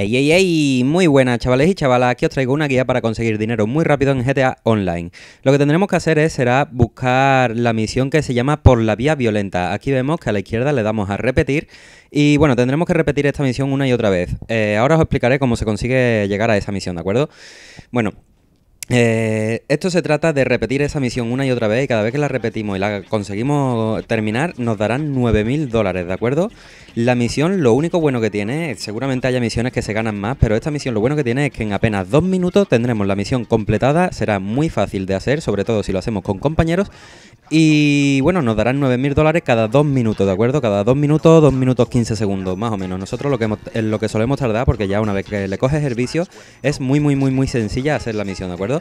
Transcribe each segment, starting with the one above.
Ey, ey, ey, muy buenas chavales y chavalas, aquí os traigo una guía para conseguir dinero muy rápido en GTA Online. Lo que tendremos que hacer es, será buscar la misión que se llama Por la Vía Violenta. Aquí vemos que a la izquierda le damos a repetir y bueno, tendremos que repetir esta misión una y otra vez. Eh, ahora os explicaré cómo se consigue llegar a esa misión, ¿de acuerdo? Bueno, eh, esto se trata de repetir esa misión una y otra vez y cada vez que la repetimos y la conseguimos terminar nos darán 9.000 dólares, ¿de acuerdo? La misión lo único bueno que tiene, seguramente haya misiones que se ganan más, pero esta misión lo bueno que tiene es que en apenas dos minutos tendremos la misión completada, será muy fácil de hacer, sobre todo si lo hacemos con compañeros y bueno, nos darán 9.000 dólares cada dos minutos, ¿de acuerdo? Cada dos minutos, dos minutos 15 segundos, más o menos. Nosotros lo que, lo que solemos tardar, porque ya una vez que le coges el vicio, es muy, muy, muy, muy sencilla hacer la misión, ¿de acuerdo?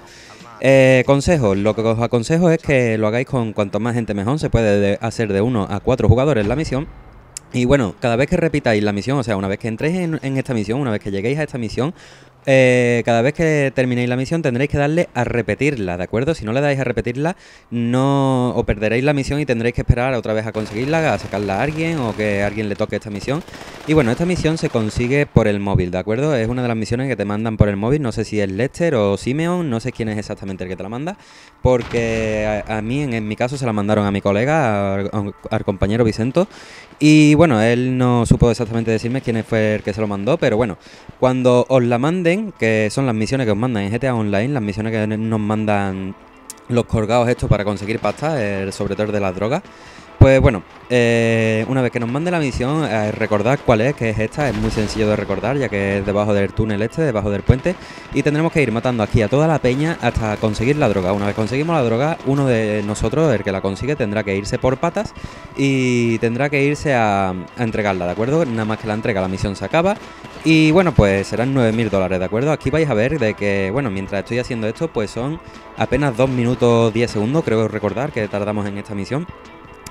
Eh, consejos, lo que os aconsejo es que lo hagáis con cuanto más gente mejor, se puede hacer de uno a cuatro jugadores la misión. Y bueno, cada vez que repitáis la misión, o sea, una vez que entréis en, en, esta misión, una vez que lleguéis a esta misión, eh, cada vez que terminéis la misión tendréis que darle a repetirla, ¿de acuerdo? Si no le dais a repetirla, no o perderéis la misión y tendréis que esperar otra vez a conseguirla, a sacarla a alguien o que alguien le toque esta misión. Y bueno, esta misión se consigue por el móvil, ¿de acuerdo? Es una de las misiones que te mandan por el móvil, no sé si es Lester o Simeon, no sé quién es exactamente el que te la manda, porque a, mí, en, mi caso, se la mandaron a mi colega, al compañero Vicento, y bueno, él no supo exactamente decirme quién fue el que se lo mandó, pero bueno, cuando os la manden, que son las misiones que os mandan en GTA Online, las misiones que nos mandan los colgados estos para conseguir pasta, sobre todo de las drogas. Pues bueno, eh, una vez que nos mande la misión, eh, recordad cuál es, que es esta, es muy sencillo de recordar, ya que es debajo del túnel este, debajo del puente, y tendremos que ir matando aquí a toda la peña hasta conseguir la droga. Una vez conseguimos la droga, uno de nosotros, el que la consigue, tendrá que irse por patas y tendrá que irse a, entregarla, ¿de acuerdo? Nada más que la entrega, la misión se acaba, y bueno, pues serán 9.000 dólares, ¿de acuerdo? Aquí vais a ver de que, bueno, mientras estoy haciendo esto, pues son apenas 2 minutos 10 segundos, creo recordar que tardamos en esta misión.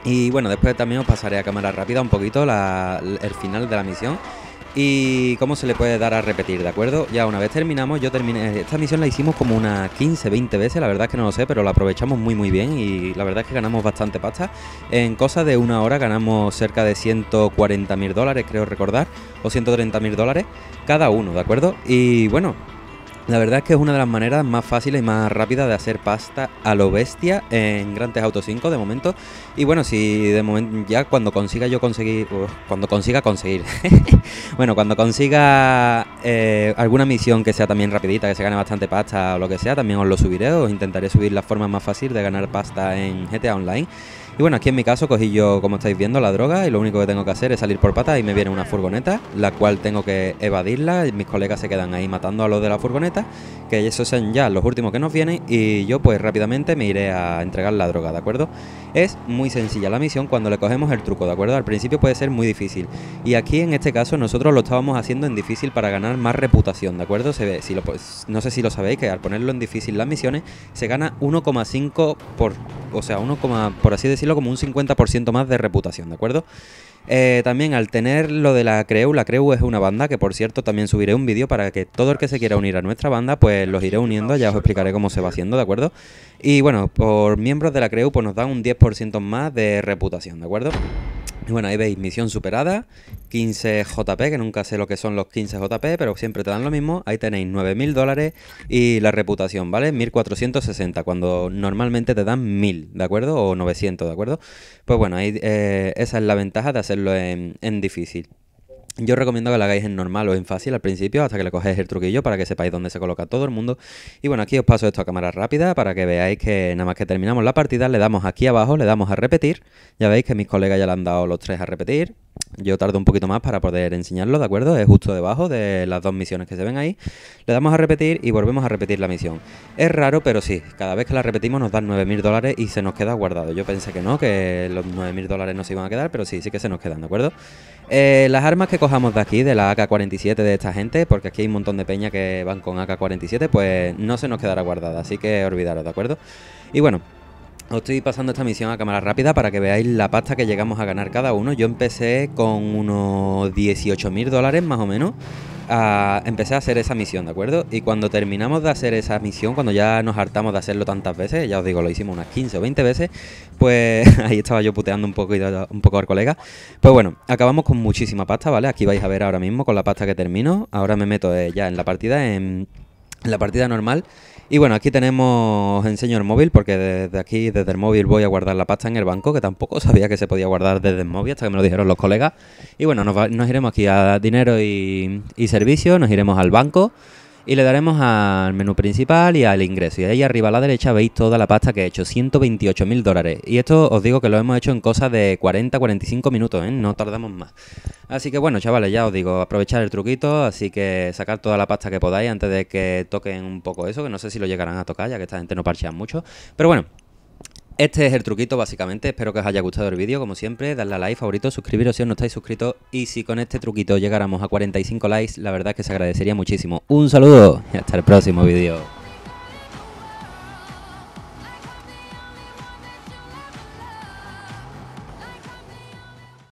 Y bueno, después también os pasaré a cámara rápida un poquito el final de la misión y cómo se le puede dar a repetir, ¿de acuerdo? Ya una vez terminamos, yo terminé. Esta misión la hicimos como unas 15, 20 veces, la verdad es que no lo sé, pero la aprovechamos muy, muy bien y la verdad es que ganamos bastante pasta. En cosa de una hora ganamos cerca de 140 mil dólares, creo recordar, o 130 mil dólares cada uno, ¿de acuerdo? Y bueno, la verdad es que es una de las maneras más fáciles y más rápidas de hacer pasta a lo bestia en Grandes Auto 5 de momento. Y bueno, si de momento ya cuando consiga yo conseguir, cuando consiga conseguir, bueno, cuando consiga eh, alguna misión que sea también rapidita, que se gane bastante pasta o lo que sea, también os lo subiré, os intentaré subir la forma más fácil de ganar pasta en GTA Online. Y bueno, aquí en mi caso cogí yo, como estáis viendo, la droga y lo único que tengo que hacer es salir por pata y me viene una furgoneta, la cual tengo que evadirla. Y mis colegas se quedan ahí matando a los de la furgoneta, que esos son ya los últimos que nos vienen y yo pues rápidamente me iré a entregar la droga, ¿de acuerdo? Es muy sencilla la misión cuando le cogemos el truco, ¿de acuerdo? Al principio puede ser muy difícil y aquí en este caso nosotros lo estábamos haciendo en difícil para ganar más reputación, ¿de acuerdo? Se ve, si pues, no sé si lo sabéis, que al ponerlo en difícil las misiones se gana 1,5 por, o sea, 1, por así decirlo, como un 50% más de reputación, ¿de acuerdo? Eh, también al tener lo de la Creu, la Creu es una banda que por cierto también subiré un vídeo para que todo el que se quiera unir a nuestra banda pues los iré uniendo, ya os explicaré cómo se va haciendo, ¿de acuerdo? Y bueno, por miembros de la Creu pues nos dan un 10% más de reputación, ¿de acuerdo? Bueno, ahí veis, misión superada, 15 JP, que nunca sé lo que son los 15 JP, pero siempre te dan lo mismo. Ahí tenéis 9.000 dólares y la reputación, ¿vale? 1.460, cuando normalmente te dan 1.000, ¿de acuerdo? O 900, ¿de acuerdo? Pues bueno, ahí, eh, esa es la ventaja de hacerlo en difícil. Yo recomiendo que la hagáis en normal o en fácil al principio hasta que le cogéis el truquillo para que sepáis dónde se coloca todo el mundo. Y bueno, aquí os paso esto a cámara rápida para que veáis que nada más que terminamos la partida le damos aquí abajo, le damos a repetir. Ya veis que mis colegas ya le han dado los tres a repetir. Yo tardo un poquito más para poder enseñarlo, ¿de acuerdo? Es justo debajo de las dos misiones que se ven ahí. Le damos a repetir y volvemos a repetir la misión. Es raro, pero sí. Cada vez que la repetimos nos dan 9.000 dólares y se nos queda guardado. Yo pensé que no, que los 9.000 dólares no se iban a quedar, pero sí, sí que se nos quedan, ¿de acuerdo? Eh, las armas que cojamos de aquí, de la AK-47 de esta gente, porque aquí hay un montón de peña que van con AK-47, pues no se nos quedará guardada, así que olvidaros, ¿de acuerdo? Y bueno, os estoy pasando esta misión a cámara rápida para que veáis la pasta que llegamos a ganar cada uno. Yo empecé con unos 18.000 dólares más o menos. empecé a hacer esa misión, ¿de acuerdo? Y cuando terminamos de hacer esa misión, cuando ya nos hartamos de hacerlo tantas veces, ya os digo, lo hicimos unas 15 o 20 veces, pues ahí estaba yo puteando un poco, un poco al colega. Pues bueno, acabamos con muchísima pasta, ¿vale? Aquí vais a ver ahora mismo con la pasta que termino. Ahora me meto eh, ya en la partida, en la partida normal. Y bueno, aquí tenemos, enseño el móvil porque desde aquí, desde el móvil voy a guardar la pasta en el banco, que tampoco sabía que se podía guardar desde el móvil hasta que me lo dijeron los colegas. Y bueno, nos, iremos aquí a dinero y, y servicio, nos iremos al banco y le daremos al menú principal y al ingreso. Y ahí arriba a la derecha veis toda la pasta que he hecho, 128 mil dólares. Y esto os digo que lo hemos hecho en cosas de 40-45 minutos, ¿eh? no tardamos más. Así que bueno, chavales, ya os digo, aprovechar el truquito, así que sacar toda la pasta que podáis antes de que toquen un poco eso, que no sé si lo llegarán a tocar, ya que esta gente no parchea mucho. Pero bueno, este es el truquito básicamente, espero que os haya gustado el vídeo, como siempre, dadle a like, favorito, suscribiros si aún no estáis suscritos y si con este truquito llegáramos a 45 likes, la verdad que se agradecería muchísimo. Un saludo y hasta el próximo vídeo.